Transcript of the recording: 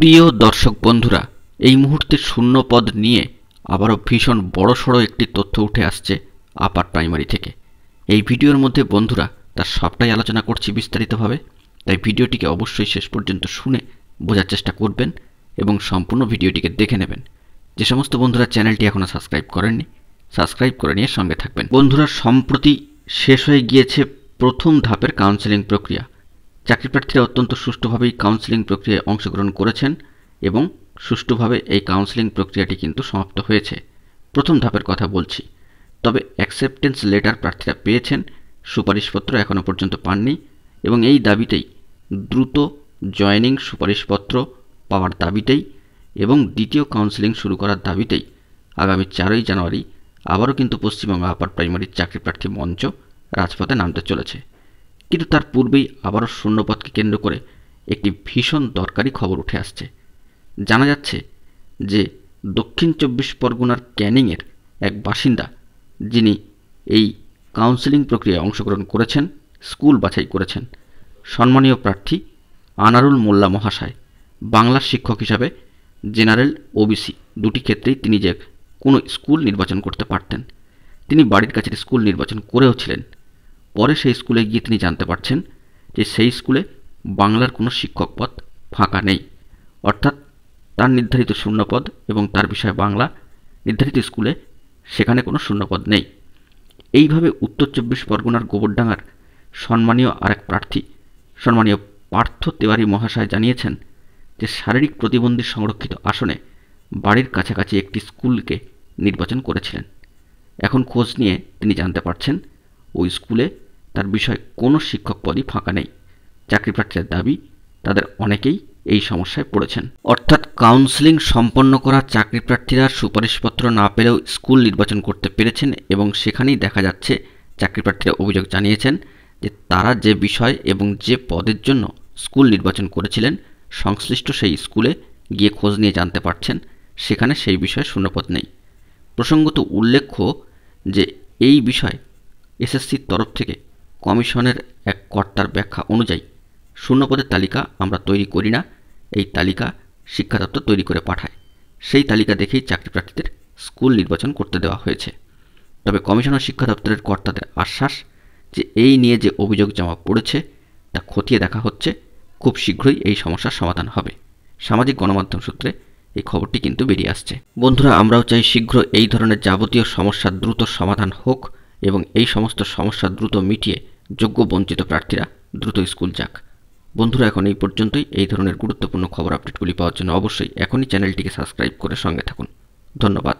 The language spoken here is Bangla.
প্রিয় দর্শক বন্ধুরা এই মুহূর্তে শূন্য পদ নিয়ে আবারও ভীষণ বড়সড় একটি তথ্য উঠে আসছে আপার প্রাইমারি থেকে এই ভিডিওর মধ্যে বন্ধুরা তার সবটাই আলোচনা করছি বিস্তারিতভাবে তাই ভিডিওটিকে অবশ্যই শেষ পর্যন্ত শুনে বোঝার চেষ্টা করবেন এবং সম্পূর্ণ ভিডিওটিকে দেখে নেবেন যে সমস্ত বন্ধুরা চ্যানেলটি এখনও সাবস্ক্রাইব করেননি সাবস্ক্রাইব করে নিয়ে সঙ্গে থাকবেন বন্ধুরা সম্প্রতি শেষ হয়ে গিয়েছে প্রথম ধাপের কাউন্সেলিং প্রক্রিয়া চাকরি প্রার্থীরা অত্যন্ত সুষ্ঠুভাবেই কাউন্সেলিং প্রক্রিয়ায় অংশগ্রহণ করেছেন এবং সুষ্ঠুভাবে এই কাউন্সেলিং প্রক্রিয়াটি কিন্তু সমাপ্ত হয়েছে প্রথম ধাপের কথা বলছি তবে অ্যাকসেপ্টেন্স লেটার প্রার্থীরা পেয়েছেন সুপারিশপত্র এখনও পর্যন্ত পাননি এবং এই দাবিতেই দ্রুত জয়নিং সুপারিশপত্র পাওয়ার দাবিতেই এবং দ্বিতীয় কাউন্সেলিং শুরু করার দাবিতেই আগামী চারই জানুয়ারি আবারও কিন্তু পশ্চিমবঙ্গ আপার প্রাইমারির চাকরি প্রার্থী মঞ্চ রাজপথে নামতে চলেছে কিন্তু তার পূর্বেই আবারও শূন্যপদকে কেন্দ্র করে একটি ভীষণ দরকারি খবর উঠে আসছে জানা যাচ্ছে যে দক্ষিণ চব্বিশ পরগনার ক্যানিংয়ের এক বাসিন্দা যিনি এই কাউন্সেলিং প্রক্রিয়ায় অংশগ্রহণ করেছেন স্কুল বাছাই করেছেন সম্মানীয় প্রার্থী আনারুল মোল্লা মহাশয় বাংলার শিক্ষক হিসাবে জেনারেল ওবিসি দুটি ক্ষেত্রেই তিনি যে কোনো স্কুল নির্বাচন করতে পারতেন তিনি বাড়ির কাছের স্কুল নির্বাচন করেও ছিলেন পরে সেই স্কুলে গিয়ে তিনি জানতে পারছেন যে সেই স্কুলে বাংলার কোনো শিক্ষক পদ ফাঁকা নেই অর্থাৎ তার নির্ধারিত শূন্যপদ এবং তার বিষয় বাংলা নির্ধারিত স্কুলে সেখানে কোনো শূন্যপদ নেই এইভাবে উত্তর চব্বিশ পরগনার গোবরডাঙ্গার সম্মানীয় আরেক প্রার্থী সম্মানীয় পার্থ তিওয়ারি মহাশয় জানিয়েছেন যে শারীরিক প্রতিবন্ধী সংরক্ষিত আসনে বাড়ির কাছাকাছি একটি স্কুলকে নির্বাচন করেছিলেন এখন খোঁজ নিয়ে তিনি জানতে পারছেন ওই স্কুলে তার বিষয়ে কোনো শিক্ষক পদই ফাঁকা নেই চাকরি প্রার্থীদের দাবি তাদের অনেকেই এই সমস্যায় পড়েছেন অর্থাৎ কাউন্সিলিং সম্পন্ন করা চাকরি প্রার্থীরা সুপারিশপত্র না পেলেও স্কুল নির্বাচন করতে পেরেছেন এবং সেখানেই দেখা যাচ্ছে চাকরি প্রার্থীরা অভিযোগ জানিয়েছেন যে তারা যে বিষয় এবং যে পদের জন্য স্কুল নির্বাচন করেছিলেন সংশ্লিষ্ট সেই স্কুলে গিয়ে খোঁজ নিয়ে জানতে পারছেন সেখানে সেই বিষয়ে শূন্যপদ নেই প্রসঙ্গত উল্লেখ্য যে এই বিষয় এসএসসির তরফ থেকে কমিশনের এক কর্তার ব্যাখ্যা অনুযায়ী শূন্যপদের তালিকা আমরা তৈরি করি না এই তালিকা শিক্ষা দপ্তর তৈরি করে পাঠায় সেই তালিকা দেখেই চাকরি প্রার্থীদের স্কুল নির্বাচন করতে দেওয়া হয়েছে তবে কমিশনার শিক্ষা দপ্তরের কর্তাদের আশ্বাস যে এই নিয়ে যে অভিযোগ জমা পড়েছে তা খতিয়ে দেখা হচ্ছে খুব শীঘ্রই এই সমস্যার সমাধান হবে সামাজিক গণমাধ্যম সূত্রে এই খবরটি কিন্তু বেরিয়ে আসছে বন্ধুরা আমরাও চাই শীঘ্র এই ধরনের যাবতীয় সমস্যার দ্রুত সমাধান হোক এবং এই সমস্ত সমস্যা দ্রুত মিটিয়ে যোগ্য বঞ্চিত প্রার্থীরা দ্রুত স্কুল যাক বন্ধুরা এখন এই পর্যন্তই এই ধরনের গুরুত্বপূর্ণ খবর আপডেটগুলি পাওয়ার জন্য অবশ্যই এখনই চ্যানেলটিকে সাবস্ক্রাইব করে সঙ্গে থাকুন ধন্যবাদ